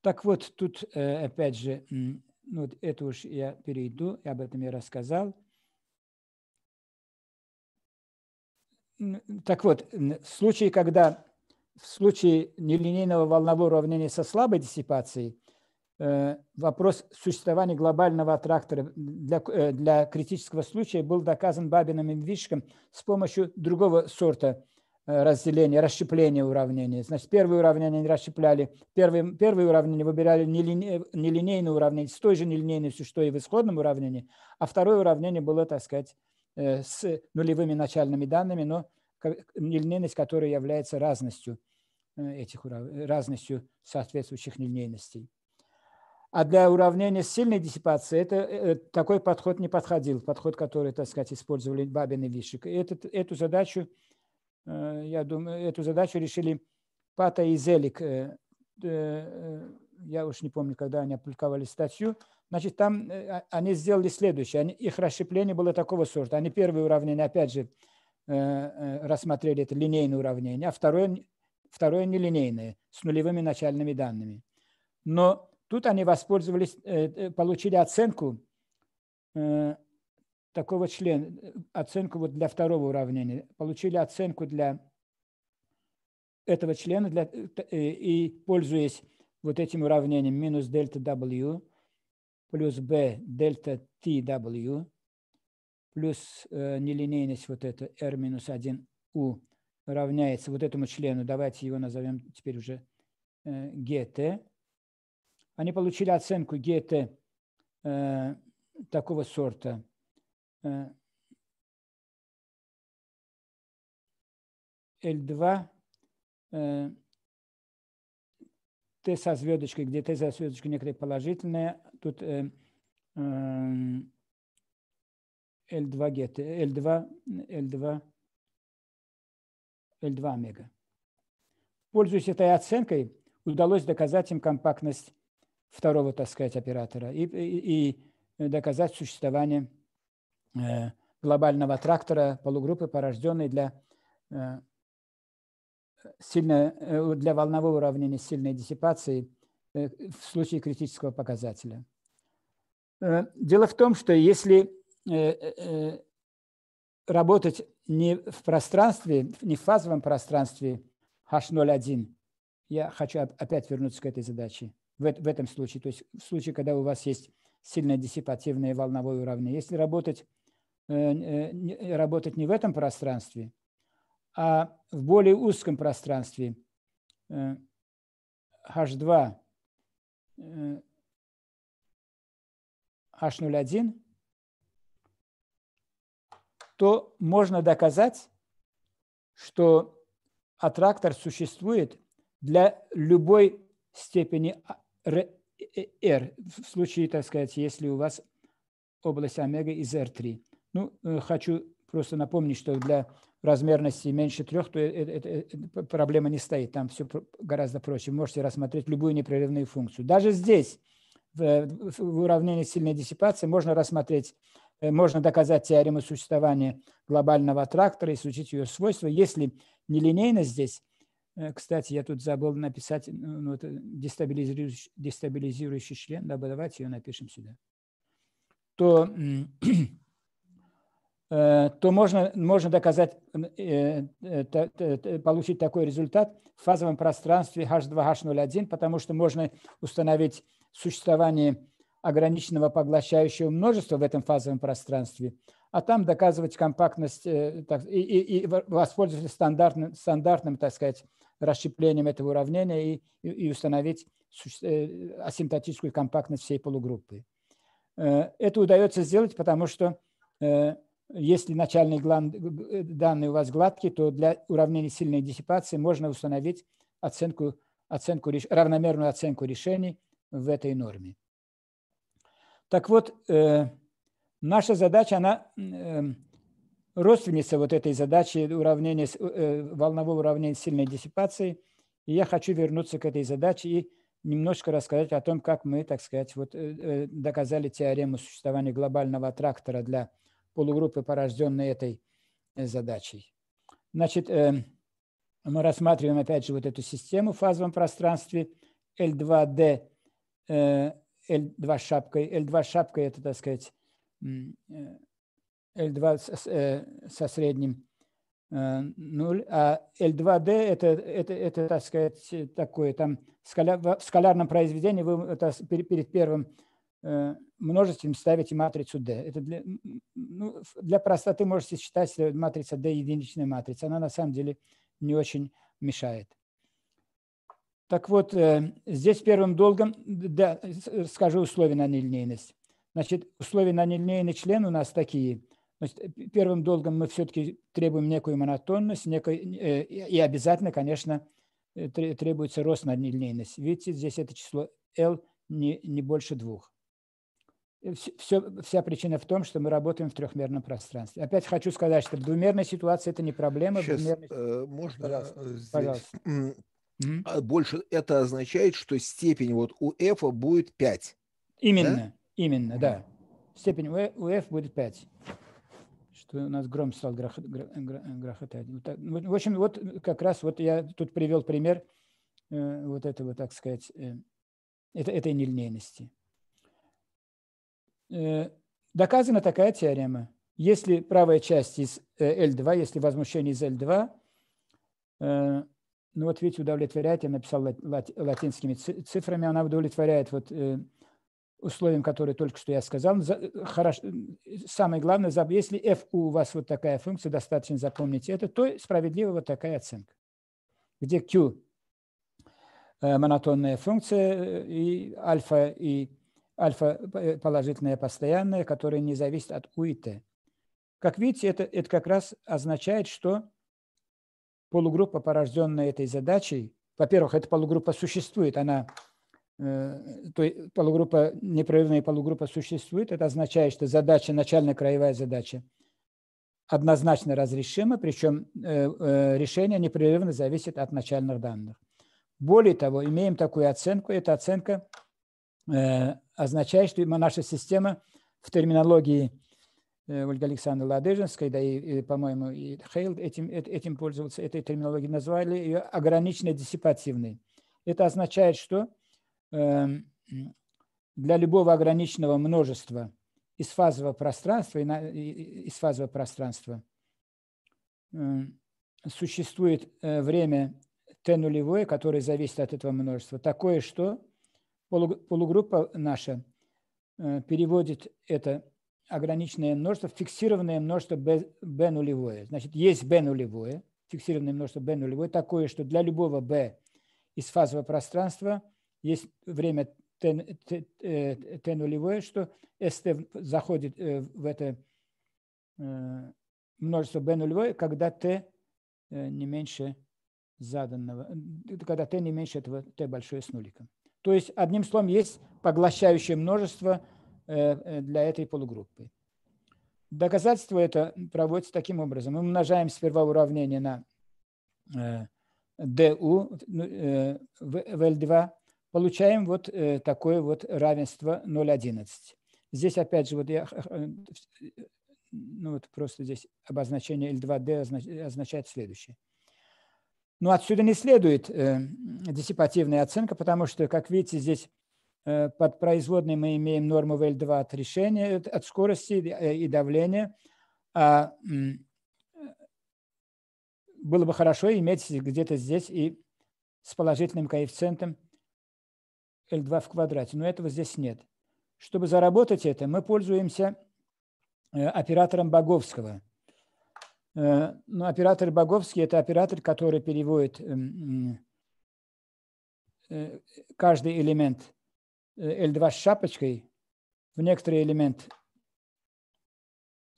Так вот, тут опять же, ну, вот это уж я перейду, об этом я рассказал. Так вот, случай когда в случае нелинейного волнового уравнения со слабой диссипацией э, вопрос существования глобального аттрактора для, э, для критического случая был доказан Бабином и Вишком с помощью другого сорта э, разделения, расщепления уравнения. Значит, первое уравнение они расщепляли, первые, первое уравнение выбирали нелине, нелинейное уравнение с той же нелинейностью, что и в исходном уравнении, а второе уравнение было, так сказать, с нулевыми начальными данными, но Э, нелинейность, которая является разностью э, этих э, разностью соответствующих нелинейностей. А для уравнения сильной диссипации это, такой подход не подходил, подход, который, так сказать, использовали Бабин и Вишек. Этот, эту задачу, я думаю, эту задачу решили Пата и Зелик. Я уж не помню, когда они опубликовали статью. Значит, там а, они сделали следующее. Они, их расщепление было такого сорта. Они первые уравнения, опять же, Э, э, рассмотрели это линейное уравнение, а второе, второе нелинейное, с нулевыми начальными данными. Но тут они воспользовались, э, получили оценку такого члена, оценку вот для второго уравнения, получили оценку для этого члена для, и, пользуясь вот этим уравнением минус дельта W плюс B дельта TW плюс э, нелинейность вот это r минус 1u равняется вот этому члену, давайте его назовем теперь уже э, gt. Они получили оценку gt э, такого сорта. Э, L2 э, Т со звездочкой, где t со звездочкой некоторые положительные, тут э, э, L2 get, L2, L2, L2 омега. Пользуясь этой оценкой, удалось доказать им компактность второго, так сказать, оператора и, и, и доказать существование э, глобального трактора полугруппы, порожденной для, э, сильно, э, для волнового уравнения сильной диссипации э, в случае критического показателя. Э, дело в том, что если Э, э, э, работать не в пространстве, не в фазовом пространстве H01. Я хочу опять вернуться к этой задаче в, в этом случае. То есть в случае, когда у вас есть сильное диссипативное волновое уравнение. Если работать, работать не в этом пространстве, а в более узком пространстве H2, H01, что можно доказать, что аттрактор существует для любой степени а, э, э, R, в случае, так сказать, если у вас область омега из R3. Ну, э, хочу просто напомнить, что для размерности меньше трех, то это, это, проблема не стоит, там все гораздо проще. можете рассмотреть любую непрерывную функцию. Даже здесь, в, в уравнении сильной диссипации, можно рассмотреть Э, можно доказать теорему существования глобального трактора, и изучить ее свойства. Если нелинейно здесь, э, кстати, я тут забыл написать ну, дестабилизирующий, дестабилизирующий член, да, давайте ее напишем сюда, то, э, то можно, можно доказать, получить такой результат в фазовом пространстве H2, H01, потому что можно установить существование ограниченного поглощающего множества в этом фазовом пространстве, а там доказывать компактность э, так, и, и, и воспользоваться стандартным, стандартным, так сказать, расщеплением этого уравнения и, и установить э, асимптотическую компактность всей полугруппы. Э, это удается сделать, потому что если начальные данные у вас гладкие, то для уравнения сильной диссипации можно установить оценку, оценку, равномерную оценку решений в этой норме. Так вот, э, наша задача, она э, родственница вот этой задачи уравнения, э, волнового уравнения сильной диссипации. И я хочу вернуться к этой задаче и немножко рассказать о том, как мы, так сказать, вот, э, э доказали теорему существования глобального трактора для полугруппы, порожденной этой э, задачей. Значит, э, мы рассматриваем опять же вот эту систему в фазовом пространстве L2D э, L2 шапкой. L2 шапкой – это, так сказать, э, L2 э, со средним 0, э, а L2D это, это, это, так сказать, такое там скаля, в скалярном произведении вы это, перед первым множеством ставите матрицу D. Это для, ну, для простоты можете считать, что матрица D единичная матрица. Она на самом деле не очень мешает. Так вот, э, здесь первым долгом да, э, скажу условия на нелинейность. Значит, условия на нелинейный член у нас такие. Значит, э, первым долгом мы все-таки требуем некую монотонность, некую, и обязательно, конечно, требуется рост на нелинейность. Видите, здесь это число L не, не больше двух. Все, вся причина в том, что мы работаем в трехмерном пространстве. Опять хочу сказать, что двумерная ситуация – это не проблема. Сейчас, двумерная... можно Пожалуйста. здесь... Пожалуйста Mm-hmm. Больше это означает, что степень вот у F будет 5. Именно, да? именно, да. Степень у F будет 5. Что у нас гром стал грох, грохотать. Ну, в общем, вот как раз вот я тут привел пример э, вот этого, так сказать, э, это, этой нелинейности. Э, доказана такая теорема. Если правая часть из L2, если возмущение из L2 ну вот видите, удовлетворяет, я написал латинскими цифрами, она удовлетворяет вот э, условиям, которые только что я сказал. Э, Хорошо. Э, самое главное, если f у вас вот такая функция, достаточно запомните это, то справедлива вот такая оценка, где q монотонная функция и альфа и альфа положительная постоянная, которая не зависит от у и t. Как видите, это, это как раз означает, что полугруппа, порожденная этой задачей, во-первых, эта полугруппа существует, она э, то полугруппа, непрерывная полугруппа существует, это означает, что задача, начальная краевая задача однозначно разрешима, причем э, э, решение непрерывно зависит от начальных данных. Более того, имеем такую оценку, эта оценка означает, что наша система в терминологии Э, Ольга Александровна Ладыжинская, да и, и по-моему, и Хейл этим, этим пользовался, этой терминологией назвали ее ограниченной диссипативной. Это означает, что эм, для любого ограниченного множества из фазового пространства, из фазового пространства эм, существует э, время t нулевое, которое зависит от этого множества. Такое, что полугруппа наша э, переводит это ограниченное множество, фиксированное множество b, b нулевое. Значит, есть b нулевое, фиксированное множество b нулевое, такое, что для любого b из фазового пространства есть время t, t, t, t нулевое, что st заходит э, в это э, множество b нулевое, когда t э, не меньше заданного, когда t не меньше этого t большое с нуликом. То есть, одним словом, есть поглощающее множество Э, э, для этой полугруппы. Доказательство это проводится таким образом. Мы умножаем сперва уравнение на du э, ну, в L2, получаем вот такое вот равенство 0,11. Здесь опять же вот я ну вот просто здесь обозначение L2D означает следующее. Но ну, отсюда не следует диссипативная оценка, потому что, как видите, здесь Э, под производной мы имеем норму L2 от решения, э, от скорости э, и давления. А было бы хорошо иметь где-то здесь и с положительным коэффициентом L2 в квадрате, но этого здесь нет. Чтобы заработать это, мы пользуемся оператором Боговского. Но ну, оператор Боговский – это оператор, который переводит эм, каждый элемент Э, L2 с шапочкой в некоторый элемент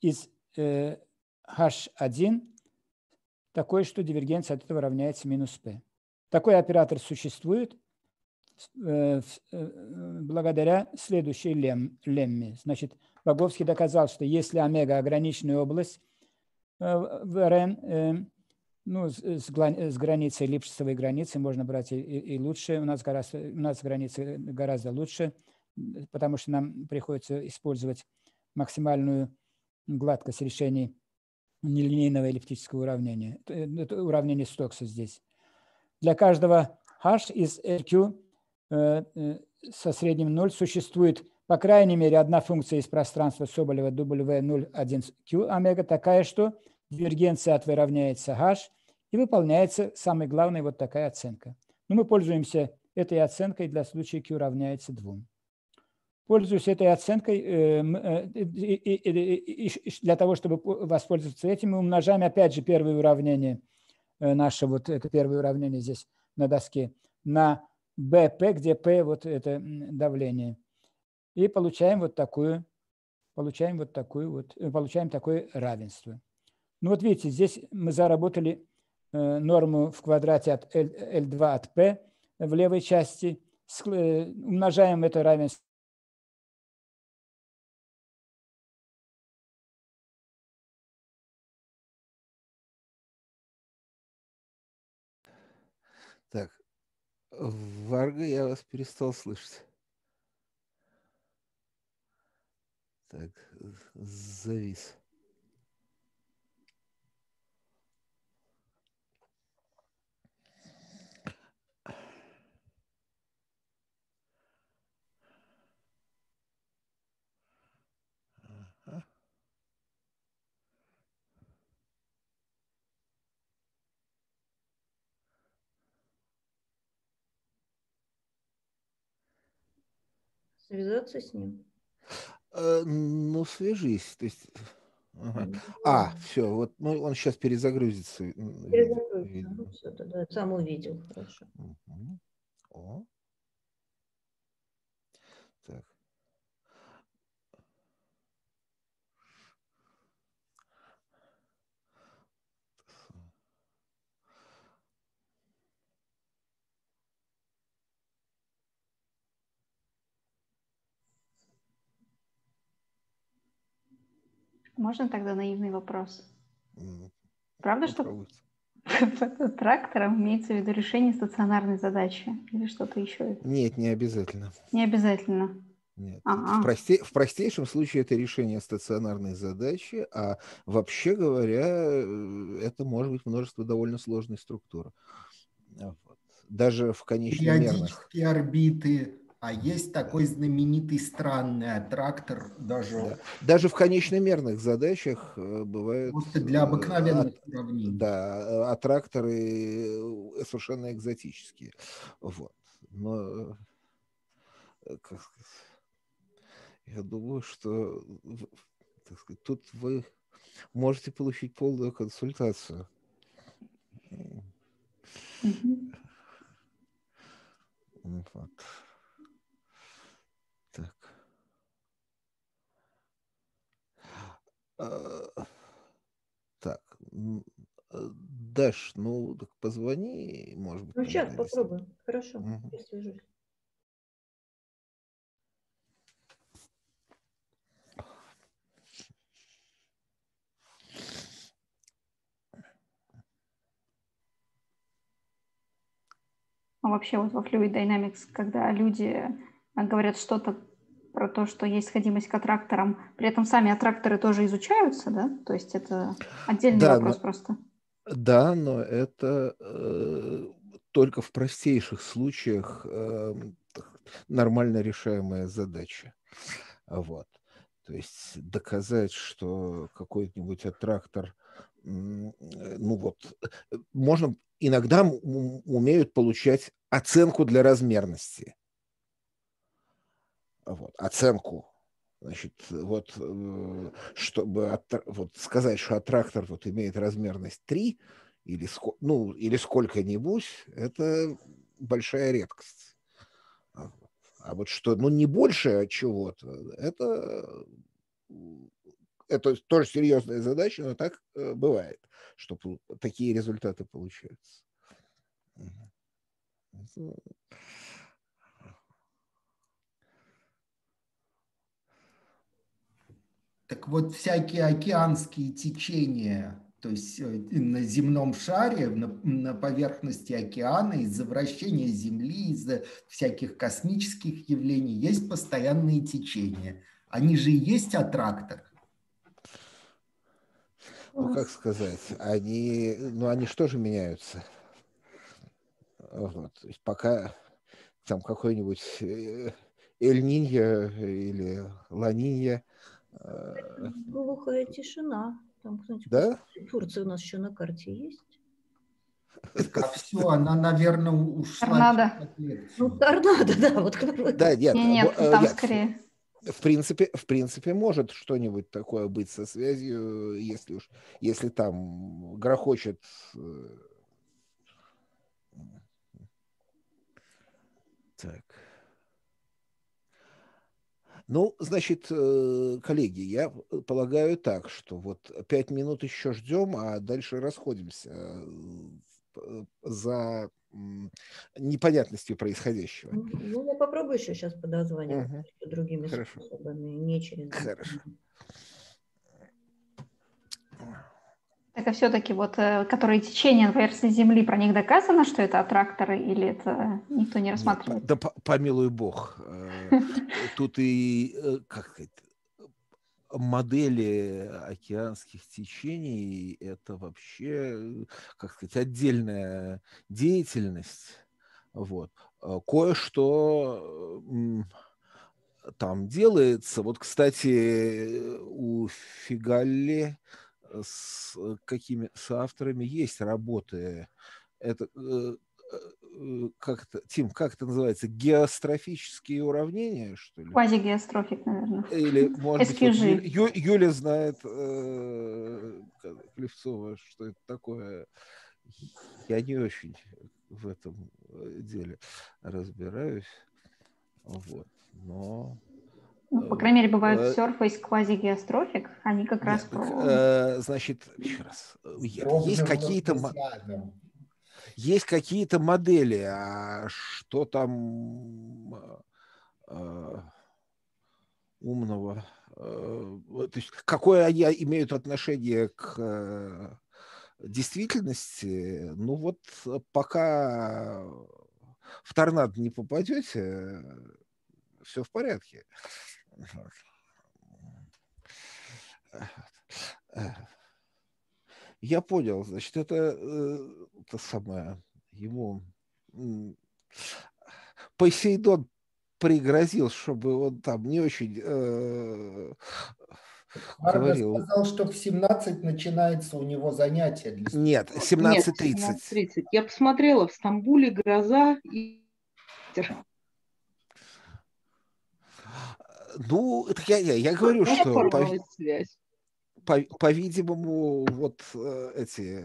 из э, H1 такой, что дивергенция от этого равняется минус P. Такой оператор существует э, благодаря следующей лем, лемме. Значит, Боговский доказал, что если омега – ограниченная область в РН, ну, с, э, с, э, с границей, липшицевой границы можно брать и, и лучше. У нас, гораздо, э, у нас границы гораздо лучше, потому что нам приходится использовать максимальную гладкость решений нелинейного эллиптического уравнения, это уравнение Стокса здесь. Для каждого h из RQ со средним 0 существует по крайней мере одна функция из пространства Соболева W0,1Q омега такая, что дивергенция отравняется H, и выполняется, самое главное, вот такая оценка. Но мы пользуемся этой оценкой для случая Q равняется 2. Пользуюсь этой оценкой э, э, для того, чтобы воспользоваться этим. Мы умножаем опять же первое уравнение, э, наше вот это первое уравнение здесь на доске, на BP, где P вот это давление. И получаем вот такую, получаем вот такую вот, получаем такое равенство. Ну вот видите, здесь мы заработали э, норму в квадрате от L2 от P в левой части, э, умножаем это равенство Так, Варга, я вас перестал слышать. Так, завис. Связаться с ним? Э, ну, свяжись. То есть... Ага. А, все, вот ну, он сейчас перезагрузится. Перезагрузится, ну, все, тогда сам увидел, хорошо. Угу. О. Можно тогда наивный вопрос? Mm. Правда, что трактором имеется в виду решение стационарной задачи или что-то еще? Нет, не обязательно. Не обязательно. Нет. А, в, а. просте... в простейшем случае это решение стационарной задачи, а вообще говоря, э, это может быть множество довольно сложных структур. Вот. Даже в конечном конечных мерах. орбиты, а есть такой знаменитый странный аттрактор даже... Да. Даже в конечномерных задачах э, бывают... Просто э, для обыкновенных от, уравнений. Да, э, аттракторы совершенно экзотические. Вот. Но, как сказать, я думаю, что так сказать, тут вы можете получить полную консультацию. Mm-hmm. Вот. Так, э, Даш, ну так позвони, может быть. Ну сейчас навести. попробуем. Хорошо, угу. я свяжусь. А вообще вот во Fluid Dynamics, когда люди э, говорят что-то про то, что есть сходимость к аттракторам, при этом сами аттракторы тоже изучаются, да? То есть это отдельный да, вопрос но, просто. Да, но это э, только в простейших случаях э, нормально решаемая задача. Вот. То есть доказать, что какой-нибудь аттрактор, ну вот, э, можно иногда умеют получать оценку для размерности вот, оценку Значит, вот э, чтобы от, вот сказать, что аттрактор вот имеет размерность 3 или, ну, или сколько-нибудь, это большая редкость. А, а вот что, ну, не больше чего-то, это, это тоже серьезная задача, но так э, бывает, что такие результаты получаются. Так вот, всякие океанские течения, то есть э, на земном шаре, на, на поверхности океана, из-за вращения Земли, из-за всяких космических явлений, есть постоянные течения. Они же и есть аттрактор. Ну, как сказать, они, ну, они что же меняются? Вот. пока там какой-нибудь э, Эль-Нинья или Ла-Нинья – Глухая тишина. Там, кстати, да? Турция у нас еще на карте есть. А все, она, наверное, ушла. Торнадо. Ну, торнадо, да. Вот, да, нет. Нет, э, э, там я, скорее. В принципе, в принципе, может что-нибудь такое быть со связью, если уж, если там грохочет э. так. Ну, значит, э, коллеги, я полагаю так, что вот пять минут еще ждем, а дальше расходимся э, э, за непонятностью происходящего. Ну, я попробую еще сейчас подозвонить угу. другими Хорошо. способами, не через... Хорошо. Так, а все-таки вот, э, которые течения на поверхности Земли, про них доказано, что это аттракторы, или это никто не рассматривает? Да да помилуй бог. Э, тут и, э, как сказать, модели океанских течений – это вообще, как сказать, отдельная деятельность. Вот. Кое-что там делается. Вот, кстати, у Фигалли с э, какими с авторами есть работы. Это э, э, как это, Тим, как это называется? Геострофические уравнения, что ли? Квази-геострофик, наверное. Или, может быть, вот Ю, Юля знает э, Клевцова, что это такое. Я не очень в этом деле разбираюсь. Вот. Но ну, по крайней мере, бывают э, Surface Quasi Geostrophic, они как нет, раз... Э, значит, еще раз, есть какие-то... Есть какие-то модели, а что там э, умного? Э, то есть какое они имеют отношение к э, действительности? Ну вот пока в торнадо не попадете, все в порядке. Я понял, значит, это, это самое, ему Посейдон пригрозил, чтобы он там не очень э, говорил. сказал, что в 17 начинается у него занятие. Для... Нет, 17.30. 17.30. Я посмотрела, в Стамбуле гроза и ветер. Ну, это я, я, я говорю, я что... По, По, по-видимому, вот э, эти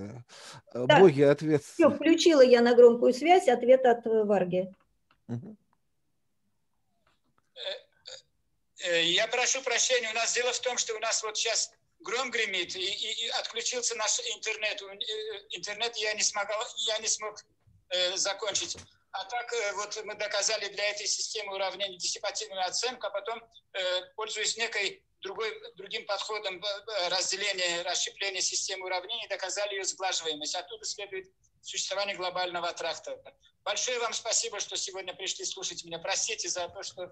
так, э, боги ответ. Все, включила я на громкую связь ответ от э, Варги. Я прошу прощения, у нас дело в том, что у нас вот сейчас гром гремит, и, и, и отключился наш интернет. Интернет я не, смогла, я не смог э, закончить. А так э, вот мы доказали для этой системы уравнения диссипативную оценку, а потом, э, пользуясь некой другой, другим подходом э, разделения, расщепления системы уравнений, доказали ее сглаживаемость. Оттуда следует существование глобального тракта. Большое вам спасибо, что сегодня пришли слушать меня. Простите за то, что...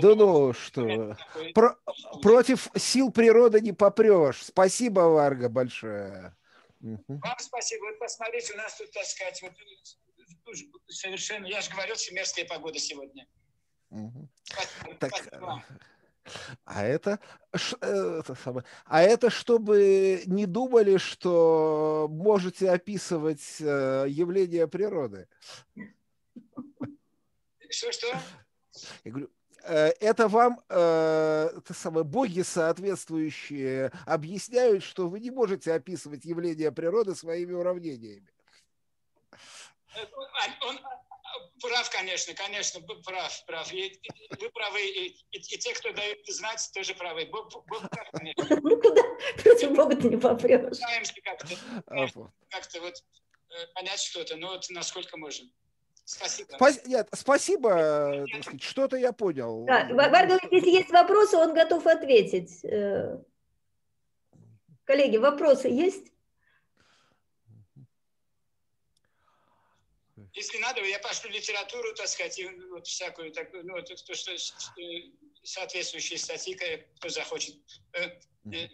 Да ну, ну что... Про... Против сил природы не попрешь. Спасибо, Варга, большое. Вам спасибо. Вот посмотрите, у нас тут, так сказать, вот совершенно... Я же говорил, шумерская погода сегодня. Угу. Так, А это, э, это самое, а это чтобы не думали, что можете описывать э, явления природы. Что-что? Я говорю, э, это вам это самое, боги соответствующие объясняют, что вы не можете описывать явления природы своими уравнениями. Он а, прав, конечно, конечно, прав, прав. И, вы правы, и, и, и те, кто дают знать, тоже правы. Бог, Бог прав, конечно. Ну куда? Против Бога ты не попрешь. Пытаемся как-то как то вот э, понять что-то, но вот насколько можем. Спасибо. Нет, спасибо. Э, что-то я понял. Да, Варгал, если есть вопросы, он готов ответить. Э, Коллеги, вопросы есть? Если надо, я пошлю литературу, так сказать, и вот всякую такую, ну, то, то что э, соответствующие статьи, кто захочет. Э, э,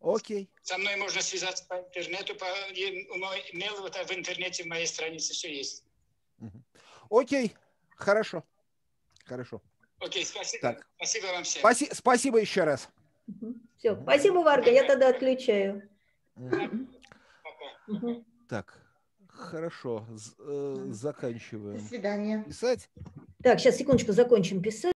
Окей. Okay. Со мной можно связаться по интернету, по email, вот а в интернете, в моей странице все есть. Окей, okay. хорошо. Хорошо. Окей, okay, спасибо. Так. Спасибо вам всем. Спаси- спасибо еще раз. Все, спасибо, Варга, я тогда отключаю. Угу. Пока. Угу. Так. Хорошо, э, заканчиваем. До свидания. Писать? Так, сейчас секундочку закончим писать.